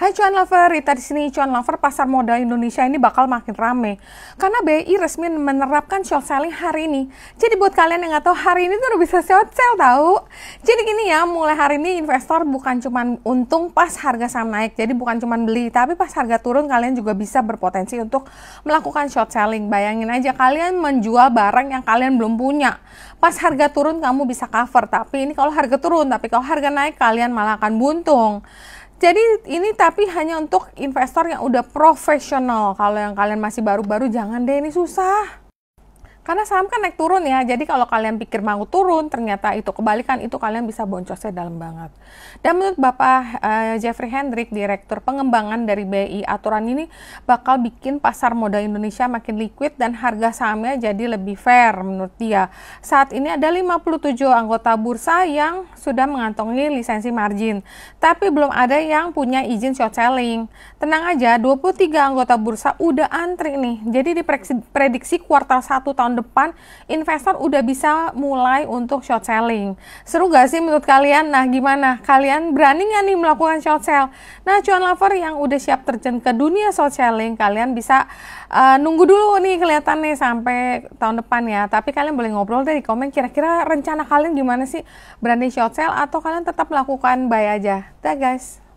Hai cuan lover, Rita di sini. Cuan lover pasar modal Indonesia ini bakal makin rame karena BI resmi menerapkan short selling hari ini. Jadi buat kalian yang nggak tahu hari ini tuh udah bisa short sell tahu. Jadi gini ya, mulai hari ini investor bukan cuma untung pas harga saham naik, jadi bukan cuma beli, tapi pas harga turun kalian juga bisa berpotensi untuk melakukan short selling. Bayangin aja kalian menjual barang yang kalian belum punya. Pas harga turun kamu bisa cover, tapi ini kalau harga turun, tapi kalau harga naik kalian malah akan buntung. Jadi ini tapi hanya untuk investor yang udah profesional. Kalau yang kalian masih baru-baru jangan deh ini susah. Karena saham kan naik turun ya, jadi kalau kalian pikir mau turun, ternyata itu kebalikan, itu kalian bisa boncosnya dalam banget. Dan menurut Bapak uh, Jeffrey Hendrik, Direktur Pengembangan dari BI, aturan ini bakal bikin pasar modal Indonesia makin liquid dan harga sahamnya jadi lebih fair menurut dia. Saat ini ada 57 anggota bursa yang sudah mengantongi lisensi margin, tapi belum ada yang punya izin short selling. Tenang aja, 23 anggota bursa udah antri nih, jadi diprediksi kuartal 1 tahun depan investor udah bisa mulai untuk short selling. Seru gak sih menurut kalian? Nah, gimana? Kalian berani gak nih melakukan short sell? Nah, cuan lover yang udah siap terjun ke dunia short selling, kalian bisa uh, nunggu dulu nih kelihatannya sampai tahun depan ya. Tapi kalian boleh ngobrol dari komen kira-kira rencana kalian gimana sih? Berani short sell atau kalian tetap melakukan buy aja? Dah guys.